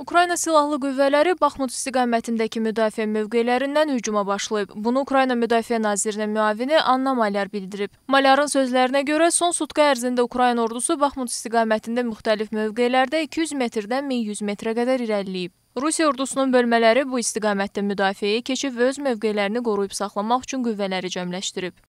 Ukrayna Silahlı Qüvvələri Baxmut istiqamətindəki müdafiə mövqelərindən hücuma başlayıb. Bunu Ukrayna Müdafiə Nazirinin müavini Anna Malyar bildirib. Malyarın sözlərinə görə son sutqa ərzində Ukrayna ordusu Baxmut istiqamətində müxtəlif mövqelərdə 200 metrdən 1100 metrə qədər irəliləyib. Rusiya ordusunun bölmələri bu istiqamətdə müdafiəyə keçib və öz mövqelərini qoruyub saxlamaq üçün qüvvələri cəmləşdirib.